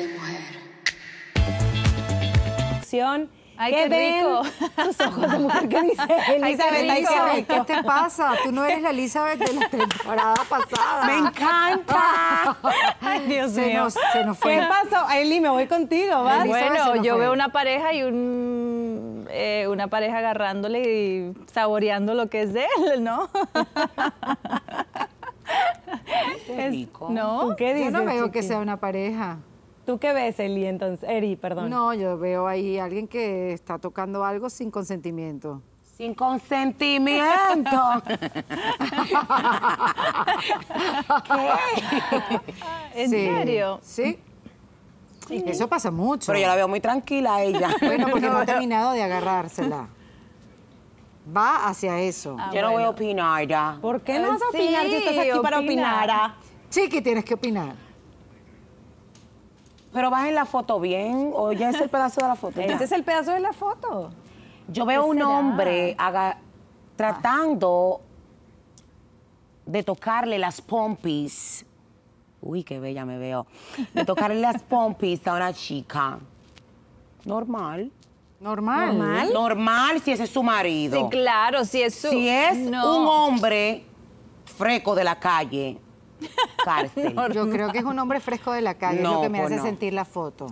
de mujer. Ay, ¿Qué, rico. Tus ojos de mujer que dice qué, te pasa? Tú no eres la Elizabeth de la temporada pasada. ¡Me encanta! Ay, Dios se mío. Nos, se nos fue. ¿Qué pasó? Ay Eli, me voy contigo, ¿va? Bueno, yo veo una pareja y un, eh, una pareja agarrándole y saboreando lo que es de él, ¿no? Qué rico. ¿No? ¿Qué dices, yo no veo que sea una pareja. ¿Tú qué ves, Eli, entonces? Eri, perdón. No, yo veo ahí a alguien que está tocando algo sin consentimiento. Sin consentimiento. ¿Qué? ¿En serio? Sí. Eso pasa mucho. Pero yo la veo muy tranquila ella. Bueno, porque no, ha terminado de agarrársela va hacia eso. yo ah, no voy a opinar ya. ¿Por qué eh, no vas a opinar si estás aquí para opinar? Chiqui, tienes que opinar. Pero vas en la foto bien, o ya es el pedazo de la foto. Ese es el pedazo de la foto. Yo veo un hombre haga, tratando de tocarle las pompis. Uy, qué bella me veo. De tocarle las pompis a una chica. Normal. Normal. Normal. si ese es su marido. Sí, claro, si es su. Si es un hombre freco de la calle, Yo creo que es un hombre fresco de la calle, es lo que me pues hace sentir la foto.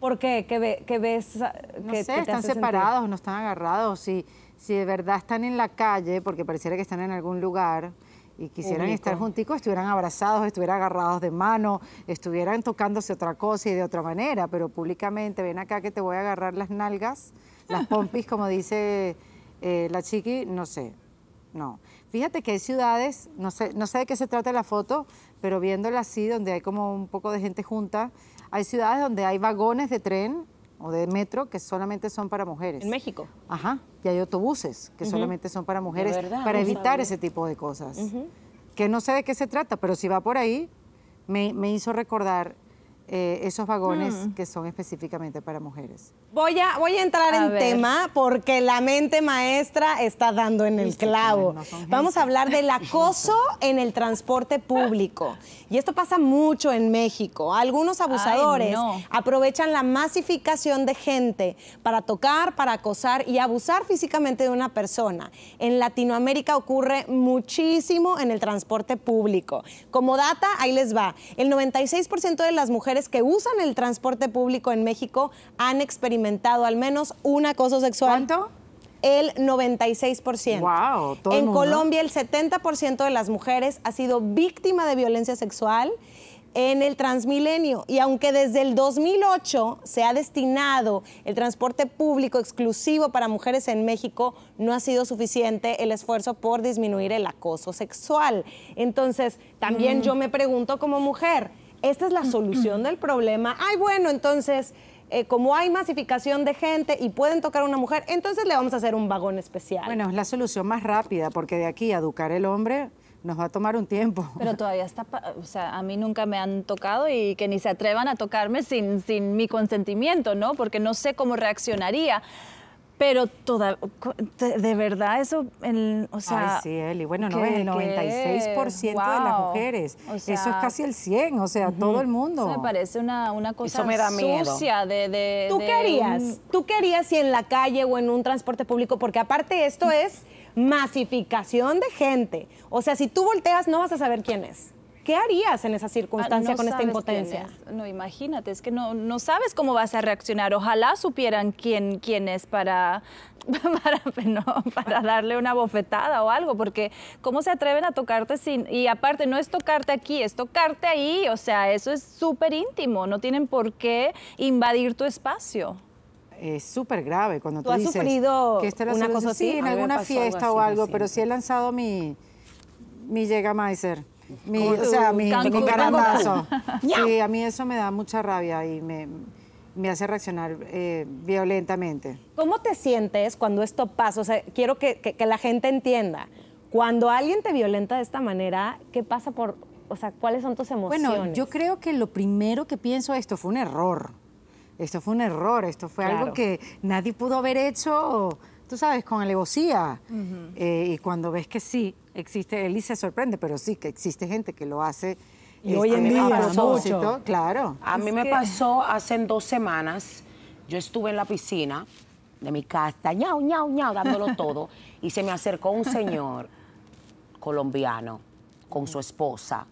¿Por qué? ¿Qué, ves? no que, sé, están separados, no están agarrados. Si, si de verdad están en la calle, porque pareciera que están en algún lugar y quisieran estar junticos, estuvieran abrazados, estuvieran agarrados de mano, estuvieran tocándose otra cosa y de otra manera, pero públicamente, ven acá que te voy a agarrar las nalgas, las pompis, como dice eh, la chiqui, no sé, no fíjate que hay ciudades, no sé, no sé de qué se trata la foto, pero viéndola así, donde hay como un poco de gente junta, hay ciudades donde hay vagones de tren o de metro que solamente son para mujeres. En México. Ajá, y hay autobuses que solamente son para mujeres para evitar ese tipo de cosas. Que no sé de qué se trata, pero si va por ahí, me, me hizo recordar eh, esos vagones mm. que son específicamente para mujeres. Voy a, voy a entrar en tema porque la mente maestra está dando en el clavo. Pues, Vamos a hablar del acoso en el transporte público. Y esto pasa mucho en México. Algunos abusadores aprovechan la masificación de gente para tocar, para acosar y abusar físicamente de una persona. En Latinoamérica ocurre muchísimo en el transporte público. Como data, ahí les va. El 96% de las mujeres que usan el transporte público en México han experimentado al menos un acoso sexual. ¿Cuánto? el 96%. Wow, en Colombia el 70% de las mujeres ha sido víctima de violencia sexual en el Transmilenio. Y aunque desde el 2008 se ha destinado el transporte público exclusivo para mujeres en México, no ha sido suficiente el esfuerzo por disminuir el acoso sexual. Entonces, también mm. yo me pregunto como mujer, esta es la solución del problema. Ay, bueno, entonces, eh, como hay masificación de gente y pueden tocar a una mujer, entonces le vamos a hacer un vagón especial. Bueno, es la solución más rápida, porque de aquí a educar el hombre nos va a tomar un tiempo. Pero todavía está, o sea, a mí nunca me han tocado y que ni se atrevan a tocarme sin, sin mi consentimiento, ¿no? Porque no sé cómo reaccionaría. Pero toda, de verdad eso, el, o sea... Ay, sí, Eli, bueno, no, el 96% de las mujeres. eso es casi el 100, o sea, todo el mundo. me parece una, cosa sucia de... ¿Tú querías? ¿Tú querías si en la calle o en un transporte público? Porque aparte esto es masificación de gente. O sea, si tú volteas no vas a saber quién es. ¿Qué harías en esa circunstancia ah, con esta impotencia? No, imagínate, es que no, sabes cómo vas a reaccionar. Ojalá supieran quién, quién es para, para, darle una bofetada o algo, porque ¿cómo se atreven a tocarte sin...? Y aparte, no es tocarte aquí, es tocarte ahí, o sea, eso es súper íntimo, no tienen por qué invadir tu espacio es súper grave cuando tú, has sufrido que este una cosa así, en alguna fiesta o algo, pero sí he lanzado mi mi llega Meiser mi, o sea, mi, carambazo. Sí, a mí eso me da mucha rabia y me, hace reaccionar eh, violentamente. ¿Cómo te sientes cuando esto pasa? O sea, quiero que, la gente entienda. Cuando alguien te violenta de esta manera, ¿qué pasa por...? O sea, ¿cuáles son tus emociones? Bueno, yo creo que lo primero que pienso, esto fue un error. Esto fue un error, esto fue algo que nadie pudo haber hecho... O tú sabes, con alevosía. Eh, y cuando ves que sí existe, él se sorprende, pero sí que existe gente que lo hace. Y hoy en este, día, claro. A mí me pasó hace dos semanas, yo estuve en la piscina de mi casa, ñau, ñau, ñau, dándolo todo, y se me acercó un señor colombiano con su esposa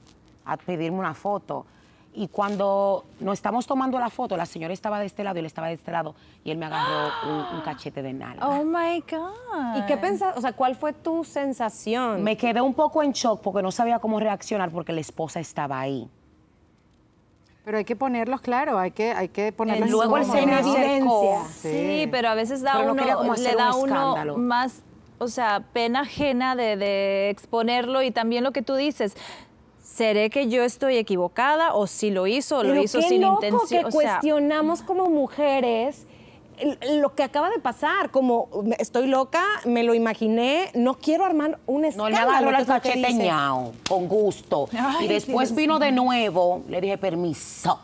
a pedirme una foto. Y cuando nos estamos tomando la foto, la señora estaba de este lado y él estaba de este lado. Y él me agarró un, cachete de nalga. Oh, my God. ¿Y qué pensas? O sea, ¿cuál fue tu sensación? Me quedé un poco en shock porque no sabía cómo reaccionar porque la esposa estaba ahí. Pero hay que ponerlos claro, hay que, hay que ponerlos Luego el evidencia. Sí. pero a veces da uno, le da uno más, o sea, pena ajena de, de exponerlo y también lo que tú dices ¿Seré que yo estoy equivocada o si lo hizo o lo hizo sin intención? intención? o sea, cuestionamos mm. como mujeres lo que acaba de pasar, como estoy loca, me lo imaginé, no quiero armar un escándalo. No le agarró el cachete ñao, con gusto. y después vino de nuevo, le dije, permiso,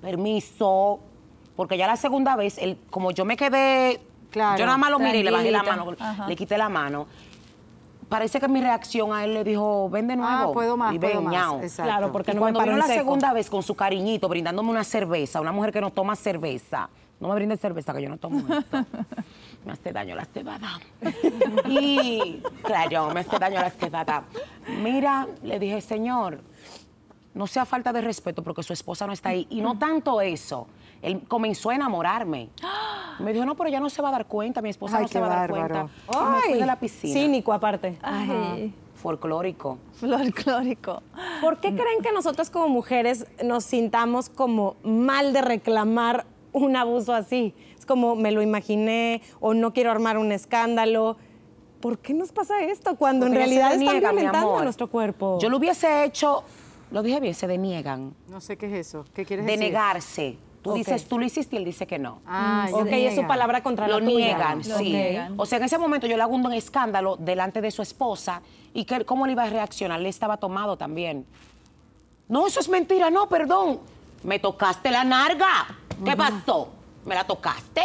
permiso, porque ya la segunda vez, como yo me quedé, yo nada más lo miré y le bajé la mano, le quité la mano parece que mi reacción a él le dijo, ven de nuevo. Ah, puedo más, y puedo más. Claro, porque no cuando me vino la segunda vez con su cariñito, brindándome una cerveza, una mujer que no toma cerveza, no me brinde cerveza, que yo no tomo esto. me hace daño la cebada. y, claro, me hace daño la cebada. Mira, le dije, señor, no sea falta de respeto porque su esposa no está ahí. Y no tanto eso, él comenzó a enamorarme. Me dijo, no, pero ya no se va a dar cuenta, mi esposa no se va a dar cuenta. me fui de la piscina. Cínico aparte. Ay. Folclórico. Folclórico. ¿Por qué mm. creen que nosotros como mujeres nos sintamos como mal de reclamar un abuso así? Es como me lo imaginé o no quiero armar un escándalo. ¿Por qué nos pasa esto cuando en realidad están violentando a nuestro cuerpo? Yo lo hubiese hecho, lo dije bien, se deniegan. No sé qué es eso. ¿Qué quieres decir? Denegarse. Tú dices, tú lo hiciste y él dice que no. Ah, ok, es su palabra contra la tuya. lo niegan, sí. O sea, en ese momento yo le hago un escándalo delante de su esposa y que, cómo le iba a reaccionar. Le estaba tomado también. No, eso es mentira, no, perdón. Me tocaste la narga. ¿Qué pasó? ¿Me la tocaste?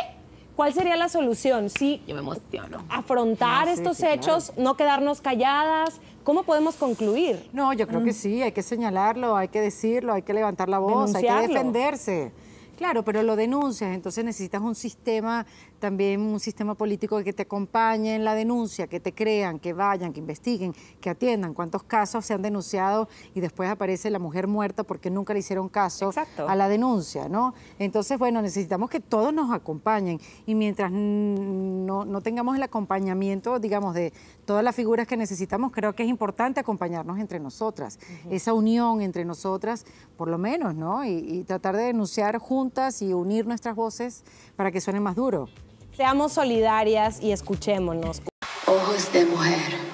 ¿Cuál sería la solución? Sí, yo me emociono. Afrontar estos hechos, no quedarnos calladas, ¿Cómo podemos concluir? No, yo creo que mm. sí, hay que señalarlo, hay que decirlo, hay que levantar la voz, hay que defenderse. Claro, pero lo denuncias, entonces necesitas un sistema, también un sistema político que te acompañe en la denuncia, que te crean, que vayan, que investiguen, que atiendan. ¿Cuántos casos se han denunciado y después aparece la mujer muerta porque nunca le hicieron caso a la denuncia, ¿no? Entonces, bueno, necesitamos que todos nos acompañen y mientras no, tengamos el acompañamiento, digamos, de todas las figuras que necesitamos, creo que es importante acompañarnos entre nosotras, esa unión entre nosotras, por lo menos, ¿no? y tratar de denunciar juntos y unir nuestras voces para que suene más duro. Seamos solidarias y escuchémonos. Ojos de mujer.